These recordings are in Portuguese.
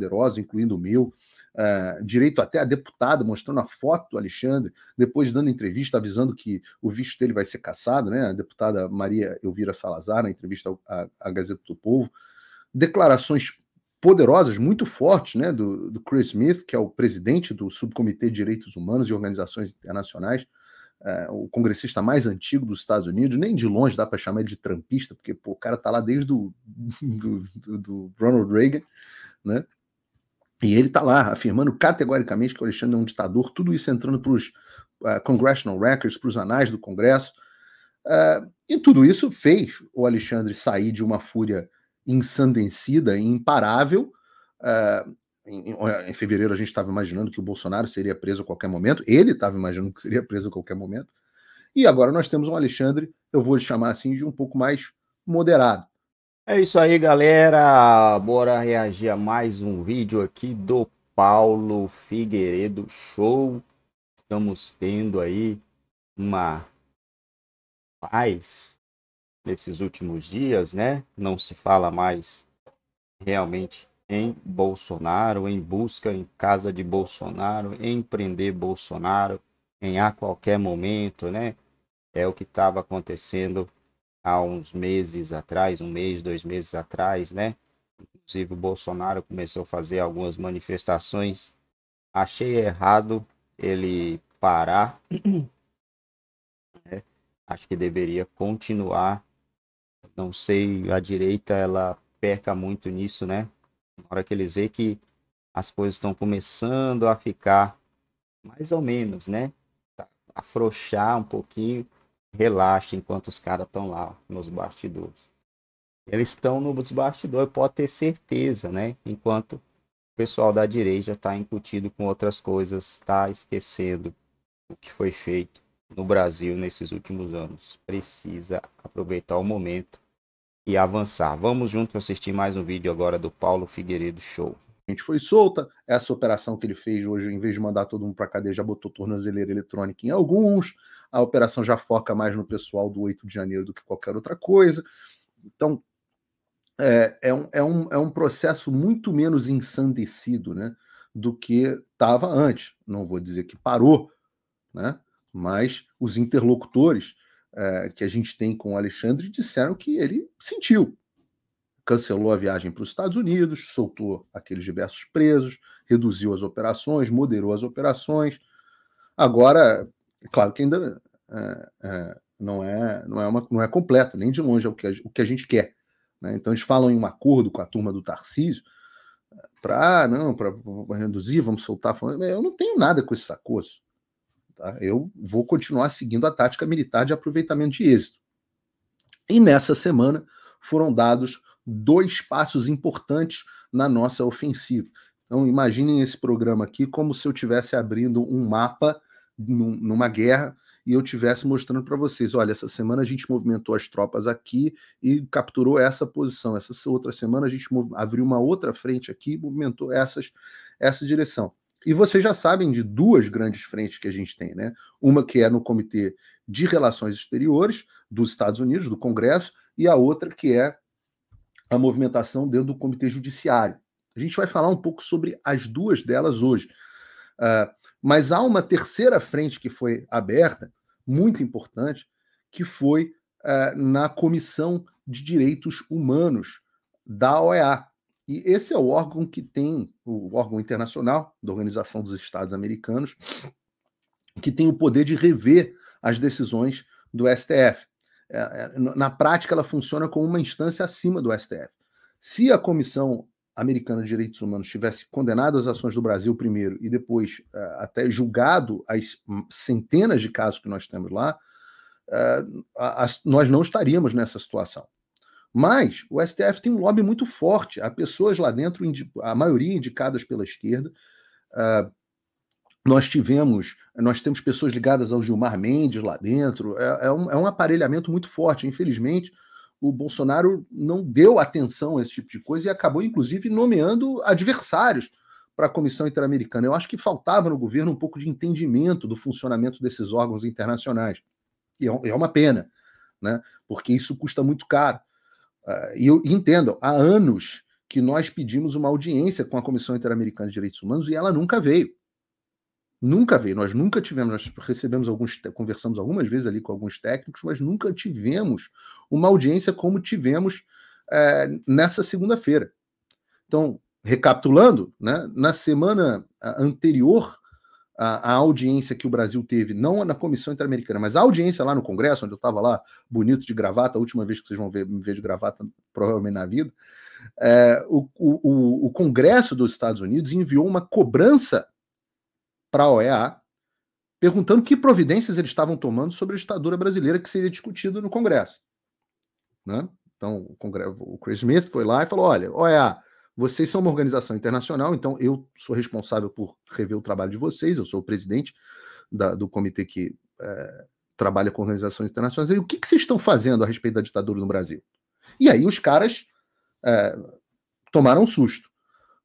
poderosa, incluindo o meu, uh, direito até a deputada, mostrando a foto do Alexandre, depois dando entrevista avisando que o visto dele vai ser caçado, né? A deputada Maria Elvira Salazar, na entrevista à, Gazeta do Povo, declarações poderosas, muito fortes, né, do, do, Chris Smith, que é o presidente do Subcomitê de Direitos Humanos e Organizações Internacionais, uh, o congressista mais antigo dos Estados Unidos, nem de longe dá para chamar ele de trampista, porque pô, o cara tá lá desde do, do, do Ronald Reagan, né, e ele está lá afirmando categoricamente que o Alexandre é um ditador, tudo isso entrando para os uh, ah, Congressional Records, para os anais do Congresso. Uh, e tudo isso fez o Alexandre sair de uma fúria ensandecida e imparável. Uh, em, em, fevereiro a gente estava imaginando que o Bolsonaro seria preso a qualquer momento, ele estava imaginando que seria preso a qualquer momento. E agora nós temos um Alexandre, eu vou chamar assim, de um pouco mais moderado. É isso aí, galera. Bora reagir a mais um vídeo aqui do Paulo Figueiredo Show. Estamos tendo aí uma paz nesses últimos dias, né? Não se fala mais realmente em Bolsonaro, em busca em casa de Bolsonaro, em prender Bolsonaro em a qualquer momento, né? É o que estava acontecendo há uns meses atrás, um mês, dois meses atrás, né? Inclusive o Bolsonaro começou a fazer algumas manifestações. Achei errado ele parar. É, acho que deveria continuar. Não sei, a direita ela perca muito nisso, né? Na hora que eles veem que as coisas estão começando a ficar mais ou menos, né? Afrouxar um pouquinho relaxa enquanto os caras estão lá nos bastidores. Eles estão nos bastidores, pode ter certeza, né? Enquanto o pessoal da direita está incutido com outras coisas, está esquecendo o que foi feito no Brasil nesses últimos anos. Precisa aproveitar o momento e avançar. Vamos junto assistir mais um vídeo agora do Paulo Figueiredo Show foi solta. Essa operação que ele fez hoje, em vez de mandar todo mundo para cadeia, já botou tornozeleira eletrônica em alguns. A operação já foca mais no pessoal do 8 de janeiro do que qualquer outra coisa. Então, é, é, um, é, um, é um processo muito menos ensandecido né, do que estava antes. Não vou dizer que parou, né, mas os interlocutores é, que a gente tem com o Alexandre disseram que ele sentiu cancelou a viagem para os Estados Unidos, soltou aqueles diversos presos, reduziu as operações, moderou as operações. Agora, é claro que ainda é, é, não é não é, uma, não é completo, nem de longe é o que a, o que a gente quer. Né? Então eles falam em um acordo com a turma do Tarcísio para ah, não para reduzir, vamos soltar. É, eu não tenho nada com esses sacoço Tá? Eu vou continuar seguindo a tática militar de aproveitamento de êxito. E nessa semana foram dados dois passos importantes na nossa ofensiva. Então, imaginem esse programa aqui como se eu estivesse abrindo um mapa num, numa guerra e eu estivesse mostrando para vocês: olha, essa semana a gente movimentou as tropas aqui e capturou essa posição. Essa outra semana a gente abriu uma outra frente aqui e movimentou essas, essa direção. E vocês já sabem de duas grandes frentes que a gente tem, né? Uma que é no Comitê de Relações Exteriores dos Estados Unidos, do Congresso, e a outra que é a movimentação dentro do Comitê Judiciário. A gente vai falar um pouco sobre as duas delas hoje. Uh, mas há uma terceira frente que foi aberta, muito importante, que foi uh, na Comissão de Direitos Humanos da OEA. E esse é o órgão que tem, o órgão internacional da Organização dos Estados Americanos, que tem o poder de rever as decisões do STF. É, é, na prática, ela funciona como uma instância acima do STF. Se a Comissão Americana de Direitos Humanos tivesse condenado as ações do Brasil primeiro e depois é, até julgado as centenas de casos que nós temos lá, nós não estaríamos nessa situação. Mas o STF tem um lobby muito forte. Há pessoas lá dentro, a maioria indicadas pela esquerda, nós tivemos, nós temos pessoas ligadas ao Gilmar Mendes lá dentro, é, é, um, é um aparelhamento muito forte. Infelizmente, o Bolsonaro não deu atenção a esse tipo de coisa e acabou, inclusive, nomeando adversários para a Comissão Interamericana. Eu acho que faltava no governo um pouco de entendimento do funcionamento desses órgãos internacionais. E é, é uma pena, né? porque isso custa muito caro. Ah, e eu entendo, há anos que nós pedimos uma audiência com a Comissão Interamericana de Direitos Humanos e ela nunca veio. Nunca veio, nós nunca tivemos, nós recebemos alguns, conversamos algumas vezes ali com alguns técnicos, mas nunca tivemos uma audiência como tivemos é, nessa segunda-feira. Então, recapitulando, né, na semana anterior à, à, audiência que o Brasil teve, não na Comissão Interamericana, mas a audiência lá no Congresso, onde eu estava lá, bonito de gravata, a última vez que vocês vão ver, me ver de gravata, provavelmente na vida, é, o, o, o Congresso dos Estados Unidos enviou uma cobrança para a OEA, perguntando que providências eles estavam tomando sobre a ditadura brasileira que seria discutido no Congresso. Né? Então, o, Congresso, o Chris Smith foi lá e falou: olha, OEA, vocês são uma organização internacional, então eu sou responsável por rever o trabalho de vocês, eu sou o presidente da, do comitê que é, trabalha com organizações internacionais. E o que, que, vocês estão fazendo a respeito da ditadura no Brasil? E aí os caras é, tomaram um susto.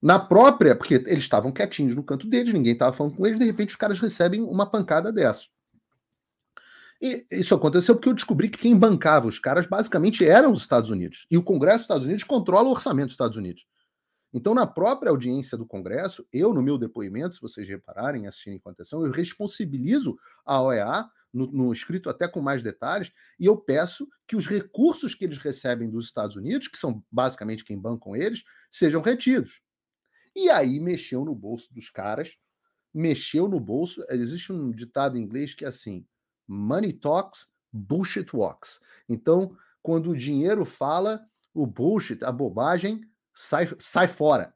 Na própria, porque eles estavam quietinhos no canto deles, ninguém estava falando com eles, de repente os caras recebem uma pancada dessa. E isso aconteceu porque eu descobri que quem bancava os caras basicamente eram os Estados Unidos. E o Congresso dos Estados Unidos controla o orçamento dos Estados Unidos. Então, na própria audiência do Congresso, eu, no meu depoimento, se vocês repararem, assistirem com atenção, eu responsabilizo a OEA, no, no, escrito até com mais detalhes, e eu peço que os recursos que eles recebem dos Estados Unidos, que são basicamente quem bancam eles, sejam retidos. E aí mexeu no bolso dos caras, mexeu no bolso. Existe um ditado em inglês que é assim: money talks, bullshit walks. Então, quando o dinheiro fala, o bullshit, a bobagem, sai, sai fora.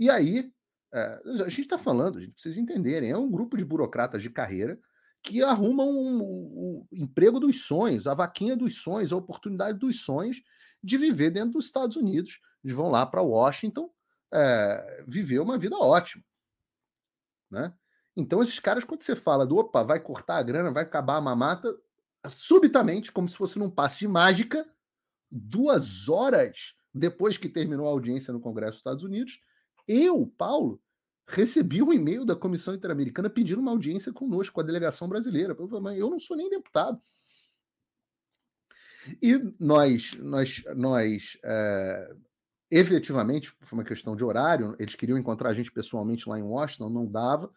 E aí, é, a gente está falando, gente, pra vocês entenderem, é um grupo de burocratas de carreira que arrumam o um, um emprego dos sonhos, a vaquinha dos sonhos, a oportunidade dos sonhos de viver dentro dos Estados Unidos. Eles vão lá para Washington é, viver uma vida ótima. Né? Então, esses caras, quando você fala do opa, vai cortar a grana, vai acabar a mamata, subitamente, como se fosse num passe de mágica, duas horas depois que terminou a audiência no Congresso dos Estados Unidos, eu, Paulo, recebi um e-mail da Comissão Interamericana pedindo uma audiência conosco, com a delegação brasileira. Eu não sou nem deputado. E nós, nós, nós é, efetivamente, foi uma questão de horário, eles queriam encontrar a gente pessoalmente lá em Washington, não dava,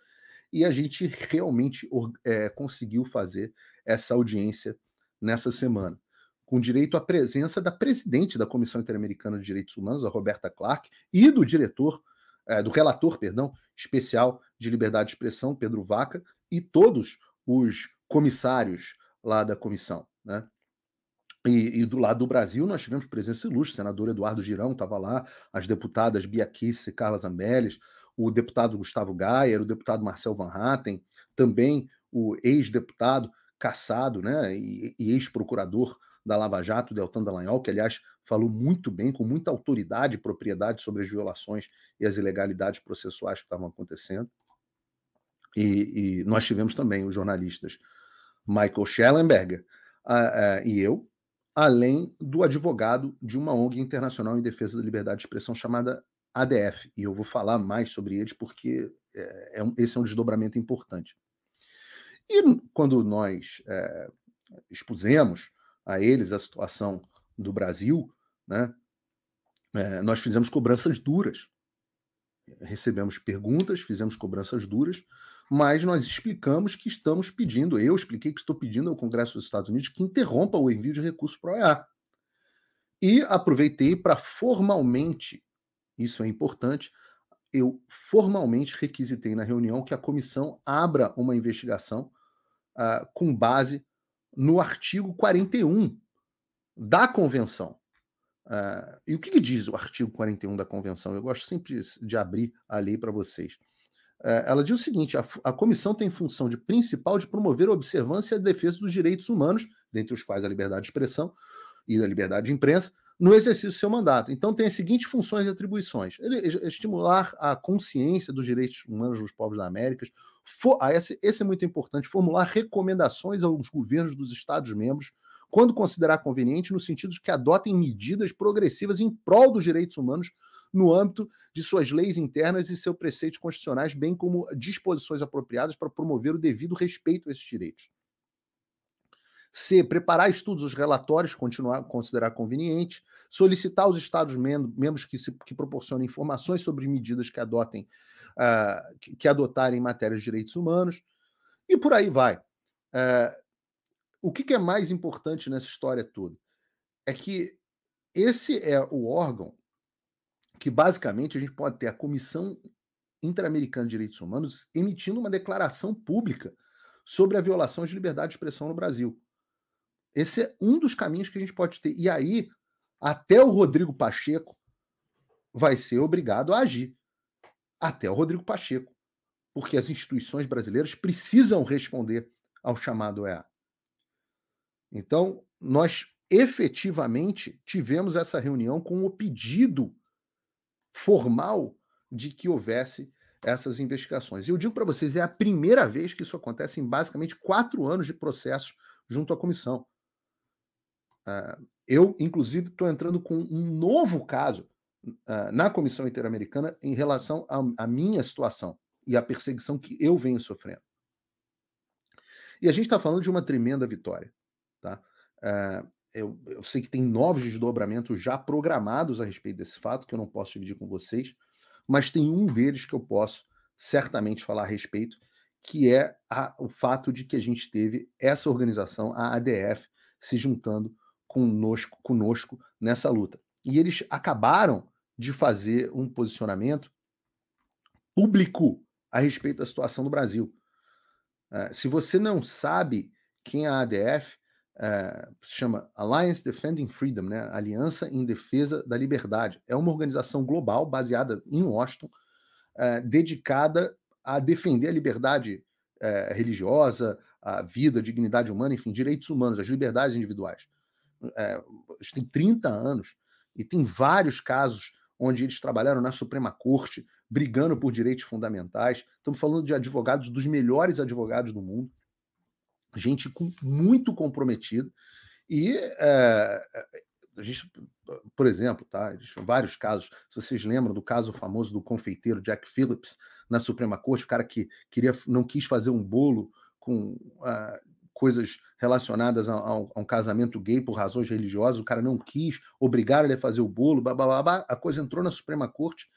e a gente realmente é, conseguiu fazer essa audiência nessa semana, com direito à presença da presidente da Comissão Interamericana de Direitos Humanos, a Roberta Clark, e do diretor, é, do relator, perdão, especial de liberdade de expressão, Pedro Vaca, e todos os comissários lá da comissão, né? E, e, do lado do Brasil, nós tivemos presença ilustre. O senador Eduardo Girão estava lá, as deputadas Bia e Carla Zambelles, o deputado Gustavo Gayer, o deputado Marcel Van Hatten, também o ex-deputado caçado né, e, e ex-procurador da Lava Jato, Deltan Dallagnol, que, aliás, falou muito bem, com muita autoridade e propriedade sobre as violações e as ilegalidades processuais que estavam acontecendo. E, e nós tivemos também os jornalistas Michael Schellenberger uh, uh, e eu, além do advogado de uma ONG internacional em defesa da liberdade de expressão chamada ADF. E eu vou falar mais sobre eles porque é, é um, esse é um desdobramento importante. E quando nós é, expusemos a eles a situação do Brasil, né, é, nós fizemos cobranças duras. Recebemos perguntas, fizemos cobranças duras, mas nós explicamos que estamos pedindo, eu expliquei que estou pedindo ao Congresso dos Estados Unidos que interrompa o envio de recursos para o OEA. E aproveitei para formalmente, isso é importante, eu formalmente requisitei na reunião que a comissão abra uma investigação uh, com base no artigo 41 da Convenção. Uh, e o que, que, diz o artigo 41 da Convenção? Eu gosto sempre de abrir a lei para vocês. É, ela diz o seguinte: a, a, comissão tem função de principal de promover a observância e a defesa dos direitos humanos, dentre os quais a liberdade de expressão e a liberdade de imprensa, no exercício do seu mandato. Então tem as seguintes funções e atribuições: Ele, estimular a consciência dos direitos humanos dos povos da América, for, ah, esse, esse é muito importante, formular recomendações aos governos dos Estados-membros quando considerar conveniente, no sentido de que adotem medidas progressivas em prol dos direitos humanos no âmbito de suas leis internas e seus preceitos constitucionais, bem como disposições apropriadas para promover o devido respeito a esses direitos. C. Preparar estudos os relatórios, continuar considerar conveniente, solicitar aos Estados membros que, que proporcionem informações sobre medidas que adotem, uh, que, que adotarem em matéria de direitos humanos, e por aí vai. Uh, o que, que é mais importante nessa história toda? É que esse é o órgão que, basicamente, a gente pode ter a Comissão Interamericana de Direitos Humanos emitindo uma declaração pública sobre a violação de liberdade de expressão no Brasil. Esse é um dos caminhos que a gente pode ter. E aí, até o Rodrigo Pacheco vai ser obrigado a agir. Até o Rodrigo Pacheco. Porque as instituições brasileiras precisam responder ao chamado EA. Então, nós efetivamente tivemos essa reunião com o pedido formal de que houvesse essas investigações. E eu digo para vocês, é a primeira vez que isso acontece em basicamente quatro anos de processo junto à comissão. Ah, eu, inclusive, estou entrando com um novo caso ah, na Comissão Interamericana em relação à minha situação e à perseguição que eu venho sofrendo. E a gente está falando de uma tremenda vitória. Eh, eu, eu, sei que tem novos desdobramentos já programados a respeito desse fato, que eu não posso dividir com vocês, mas tem um deles que eu posso certamente falar a respeito, que é a, o fato de que a gente teve essa organização, a ADF, se juntando conosco, conosco nessa luta. E eles acabaram de fazer um posicionamento público a respeito da situação do Brasil. Eh, se você não sabe quem é a ADF, é, se chama Alliance Defending Freedom, né? Aliança em Defesa da Liberdade. É uma organização global baseada em Washington, é, dedicada a defender a liberdade é, religiosa, a vida, a dignidade humana, enfim, direitos humanos, as liberdades individuais. É, eles têm 30 anos e tem vários casos onde eles trabalharam na Suprema Corte, brigando por direitos fundamentais. Estamos falando de advogados, dos melhores advogados do mundo gente com, muito comprometida. E é, é, a gente, por exemplo, tá, vários casos. Se vocês lembram do caso famoso do confeiteiro Jack Phillips na Suprema Corte, o cara que queria, não quis fazer um bolo com uh, coisas relacionadas a, a, um, a, um, casamento gay por razões religiosas, o cara não quis, obrigaram ele a fazer o bolo, blá, blá, blá, blá. a coisa entrou na Suprema Corte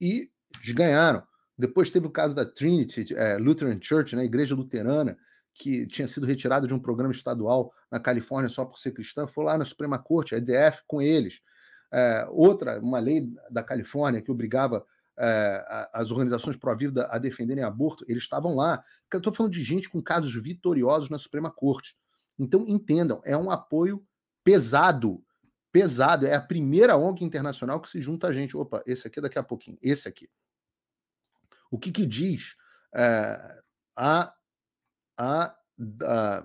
e eles ganharam. Depois teve o caso da Trinity é, Lutheran Church, né, igreja luterana, que tinha sido retirada de um programa estadual na Califórnia só por ser cristã, foi lá na Suprema Corte, a EDF, com eles. É, outra, uma lei da Califórnia que obrigava é, as organizações pró-vida a defenderem aborto, eles estavam lá. Eu estou falando de gente com casos vitoriosos na Suprema Corte. Então, entendam, é um apoio pesado, pesado. É a primeira ONG internacional que se junta a gente. Opa, esse aqui daqui a pouquinho, esse aqui. O que, que diz é, a a, a,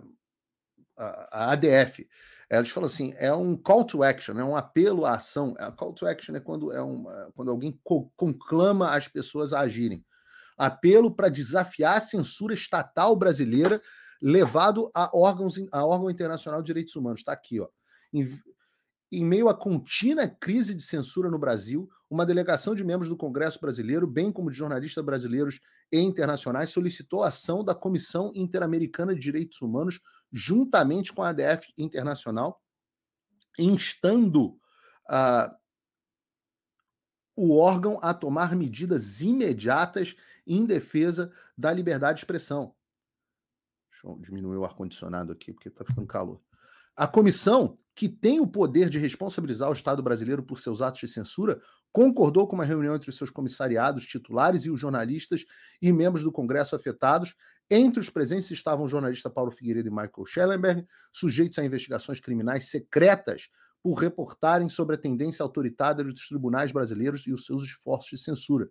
a ADF. É, eles falam assim: é um call to action, é um apelo à ação. A é, call to action é quando, é uma, quando alguém co conclama as pessoas a agirem. Apelo para desafiar a censura estatal brasileira levado a, órgãos, a órgão internacional de direitos humanos. Está aqui, ó em meio à contínua crise de censura no Brasil, uma delegação de membros do Congresso brasileiro, bem como de jornalistas brasileiros e internacionais, solicitou a ação da Comissão Interamericana de Direitos Humanos, juntamente com a ADF Internacional, instando uh, o órgão a tomar medidas imediatas em defesa da liberdade de expressão. Deixa eu diminuir o ar-condicionado aqui, porque está ficando calor. A comissão, que tem o poder de responsabilizar o Estado brasileiro por seus atos de censura, concordou com uma reunião entre os seus comissariados, titulares e os jornalistas e membros do Congresso afetados. Entre os presentes estavam o jornalista Paulo Figueiredo e Michael Schellenberg, sujeitos a investigações criminais secretas por reportarem sobre a tendência autoritária dos tribunais brasileiros e os seus esforços de censura.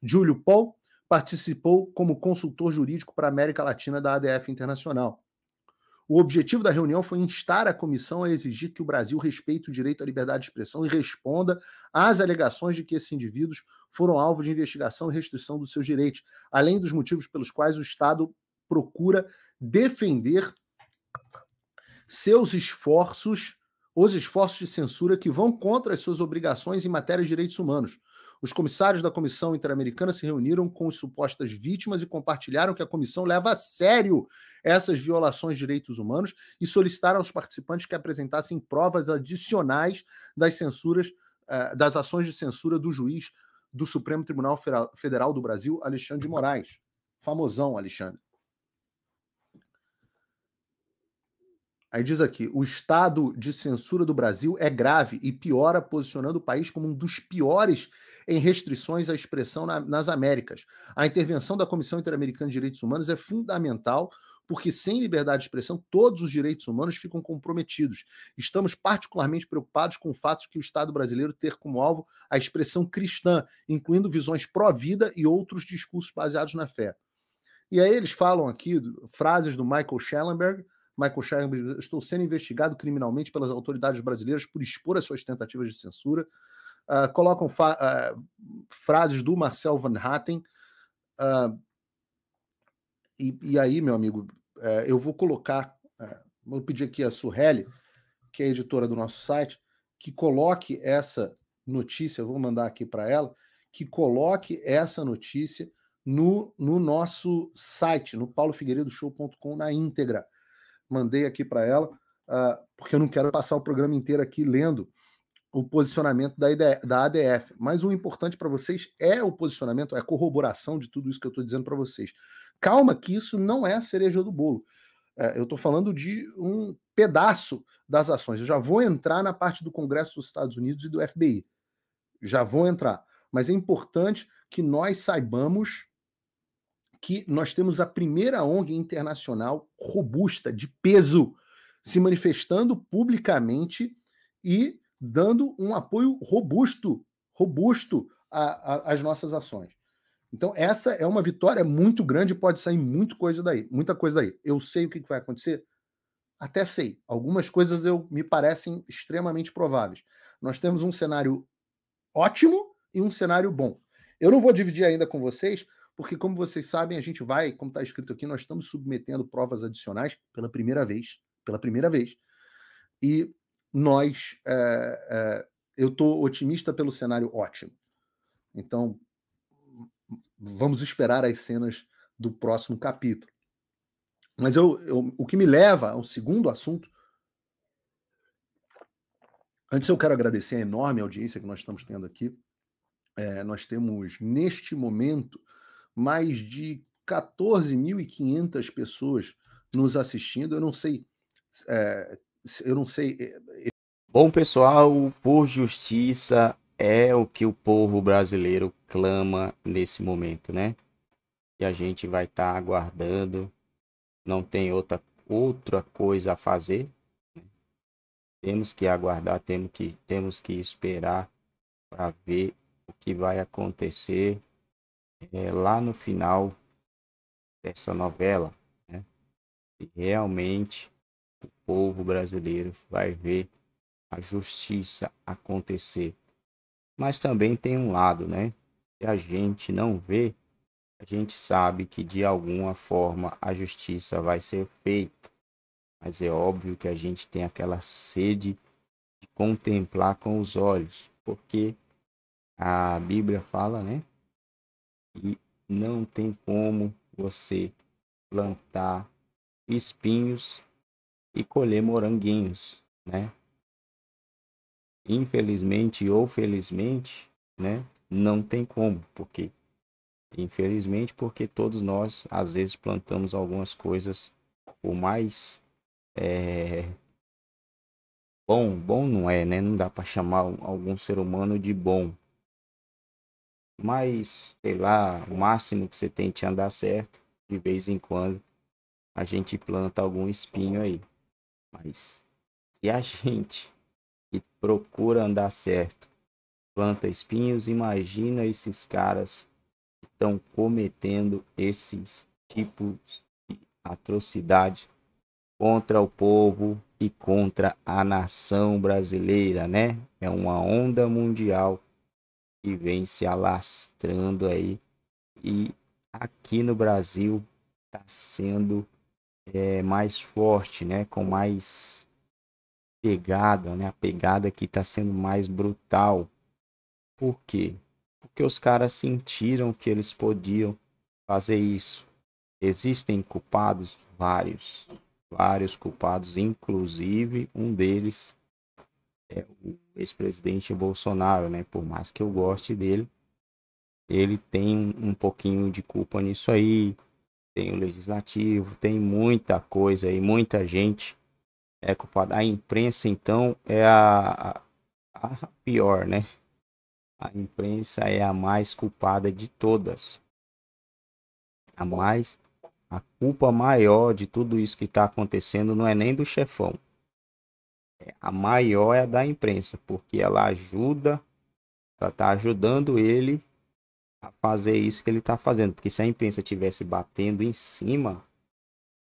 Júlio Paul participou como consultor jurídico para a América Latina da ADF Internacional. O objetivo da reunião foi instar a comissão a exigir que o Brasil respeite o direito à liberdade de expressão e responda às alegações de que esses indivíduos foram alvo de investigação e restrição dos seus direitos, além dos motivos pelos quais o Estado procura defender seus esforços, os esforços de censura que vão contra as suas obrigações em matéria de direitos humanos. Os comissários da Comissão Interamericana se reuniram com as supostas vítimas e compartilharam que a comissão leva a sério essas violações de direitos humanos e solicitaram aos participantes que apresentassem provas adicionais das censuras, eh, das ações de censura do juiz do Supremo Tribunal Federal do Brasil, Alexandre de Moraes. Famosão, Alexandre. Aí diz aqui: o estado de censura do Brasil é grave e piora, posicionando o país como um dos piores em restrições à expressão na, nas Américas. A intervenção da Comissão Interamericana de Direitos Humanos é fundamental, porque sem liberdade de expressão, todos os direitos humanos ficam comprometidos. Estamos particularmente preocupados com o fato de que o Estado brasileiro ter como alvo a expressão cristã, incluindo visões pró-vida e outros discursos baseados na fé. E aí eles falam aqui frases do Michael Schellenberg Michael Shermer, estou sendo investigado criminalmente pelas autoridades brasileiras por expor as suas tentativas de censura. Uh, colocam uh, frases do Marcel Van Hatten. Uh, e, e, aí, meu amigo, é, eu vou colocar, é, vou pedir aqui a Surrelli, que é editora do nosso site, que coloque essa notícia, vou mandar aqui para ela, que coloque essa notícia no, no nosso site, no paulofigueiredoshow.com na íntegra mandei aqui para ela, uh, porque eu não quero passar o programa inteiro aqui lendo o posicionamento da, da ADF. Mas o importante para vocês é o posicionamento, é a corroboração de tudo isso que eu estou dizendo para vocês. Calma, que isso não é a cereja do bolo. É, eu estou falando de um pedaço das ações. Eu já vou entrar na parte do Congresso dos Estados Unidos e do FBI. Já vou entrar. Mas é importante que nós saibamos que nós temos a primeira ONG internacional robusta, de peso, se manifestando publicamente e dando um apoio robusto, robusto às nossas ações. Então, essa é uma vitória muito grande, pode sair muita coisa daí, muita coisa daí. Eu sei o que vai acontecer? Até sei. Algumas coisas eu me parecem extremamente prováveis. Nós temos um cenário ótimo e um cenário bom. Eu não vou dividir ainda com vocês porque, como vocês sabem, a gente vai, como está escrito aqui, nós estamos submetendo provas adicionais pela primeira vez. Pela primeira vez. E nós. É, é, eu estou otimista pelo cenário ótimo. Então, vamos esperar as cenas do próximo capítulo. Mas eu, eu, o que me leva ao segundo assunto. Antes, eu quero agradecer a enorme audiência que nós estamos tendo aqui. É, nós temos, neste momento, mais de 14.500 pessoas nos assistindo. Eu não sei, é, eu não sei. É, é Bom pessoal, por justiça é o que o povo brasileiro clama nesse momento, né? E a gente vai estar tá aguardando. Não tem outra outra coisa a fazer. Né? Temos que aguardar, temos que temos que esperar para ver o que vai acontecer é, lá no final dessa novela, né? se realmente o povo brasileiro vai ver a justiça acontecer. Mas também tem um lado, né? Se a gente não vê, a gente sabe que de alguma forma a justiça vai ser feita. Mas é óbvio que a gente tem aquela sede de contemplar com os olhos, porque a Bíblia fala, né? e não tem como você plantar espinhos e colher moranguinhos, né? Infelizmente ou felizmente, né? Não tem como, porque infelizmente porque todos nós às vezes plantamos algumas coisas o mais é... bom, bom não é, né? Não dá para chamar algum ser humano de bom, mas sei lá, o máximo que você tente andar certo, de vez em quando a gente planta algum espinho aí. Mas se a gente que procura andar certo planta espinhos, imagina esses caras que estão cometendo esses tipos de atrocidade contra o povo e contra a nação brasileira, né? É uma onda mundial que vem se alastrando aí. E aqui no Brasil está sendo é, mais forte, né? Com mais pegada, né? A pegada que está sendo mais brutal. Por quê? Porque os caras sentiram que eles podiam fazer isso. Existem culpados? Vários. Vários culpados, inclusive um deles é o ex-presidente Bolsonaro, né? Por mais que eu goste dele, ele tem um pouquinho de culpa nisso aí. Tem o legislativo, tem muita coisa aí, muita gente é culpada. A imprensa, então, é a, a, a pior, né? A imprensa é a mais culpada de todas. A mais a culpa maior de tudo isso que está acontecendo não é nem do chefão a maior é a da imprensa, porque ela ajuda, ela está ajudando ele a fazer isso que ele está fazendo. Porque se a imprensa tivesse batendo em cima,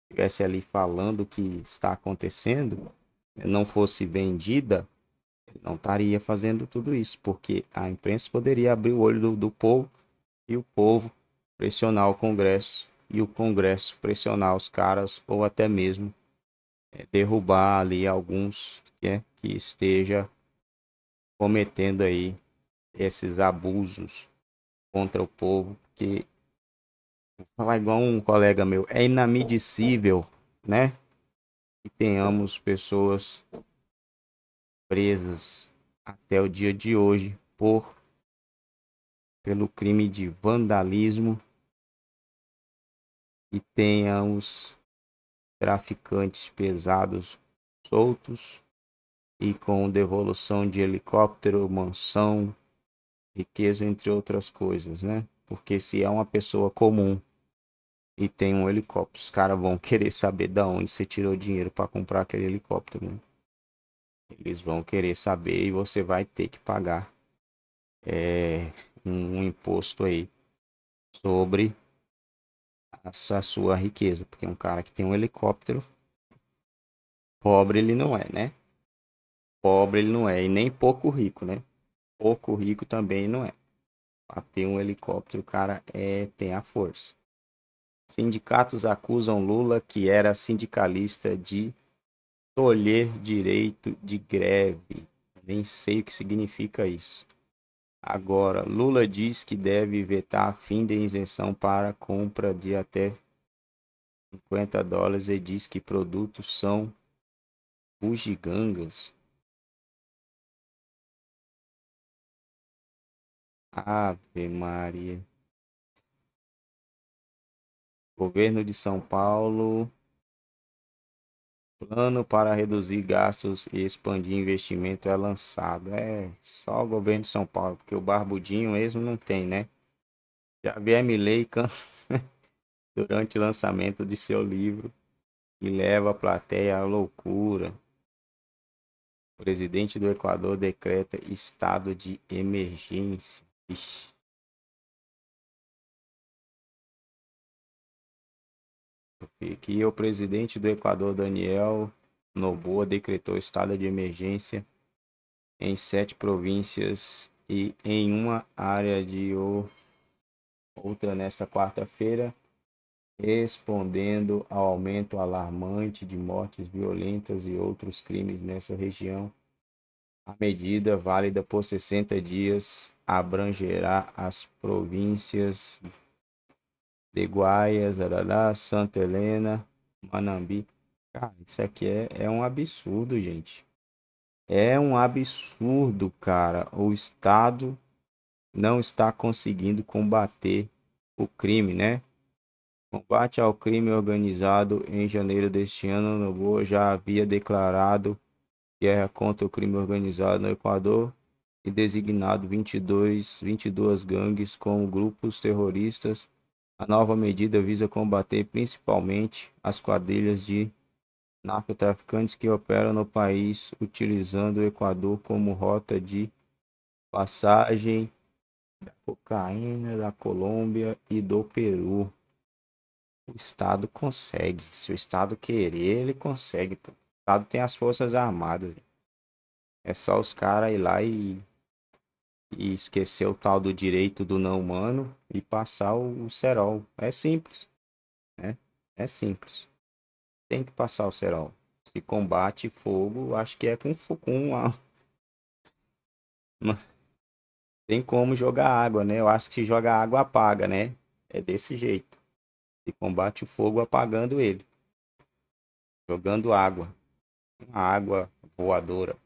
tivesse ali falando o que está acontecendo, não fosse vendida, ele não estaria fazendo tudo isso, porque a imprensa poderia abrir o olho do, do povo e o povo pressionar o Congresso e o Congresso pressionar os caras ou até mesmo é, derrubar ali alguns né, que esteja cometendo aí esses abusos contra o povo que vou falar igual um colega meu é inadmissível né que tenhamos pessoas presas até o dia de hoje por pelo crime de vandalismo e tenhamos traficantes pesados soltos e com devolução de helicóptero, mansão, riqueza, entre outras coisas, né? Porque se é uma pessoa comum e tem um helicóptero, os caras vão querer saber de onde você tirou dinheiro para comprar aquele helicóptero, né? Eles vão querer saber e você vai ter que pagar é, eh, um, um imposto aí sobre essa sua riqueza. Porque um cara que tem um helicóptero, pobre ele não é, né? Pobre ele não é. E nem pouco rico, né? Pouco rico também não é. Pra ter um helicóptero, o cara é, tem a força. Sindicatos acusam Lula, que era sindicalista, de tolher direito de greve. Nem sei o que significa isso. Agora, Lula diz que deve vetar fim de isenção para compra de até 50 dólares e diz que produtos são bugigangas. Ave Maria. Governo de São Paulo Plano para reduzir gastos e expandir investimento é lançado. É só o governo de São Paulo, porque o barbudinho mesmo não tem, né? Javier Milley durante o lançamento de seu livro e leva a plateia à loucura. O presidente do Equador decreta estado de emergência. Ixi. o presidente do Equador, Daniel Noboa, decretou estado de emergência em sete províncias e em uma área de outra nesta quarta-feira, respondendo ao aumento alarmante de mortes violentas e outros crimes nessa região. A medida, válida por 60 dias, abrangerá as províncias de Guaias, Arará, Santa Helena, Manambi. Cara, isso aqui é, é um absurdo, gente. É um absurdo, cara. O Estado não está conseguindo combater o crime, né? Combate ao crime organizado em janeiro deste ano, Noboa já havia declarado guerra contra o crime organizado no Equador e designado 22, 22 gangues como grupos terroristas a nova medida visa combater principalmente as quadrilhas de narcotraficantes que operam no país, utilizando o Equador como rota de passagem da cocaína da Colômbia e do Peru. O Estado consegue. Se o Estado querer, ele consegue. O Estado tem as Forças Armadas. É só os caras ir lá e e esquecer o tal do direito do não humano e passar o, cerol. É simples. Né? É simples. Tem que passar o cerol. Se combate fogo, acho que é com, com a... Tem como jogar água, né? Eu acho que se joga água, apaga, né? É desse jeito. Se combate o fogo apagando ele. Jogando água. Uma água voadora.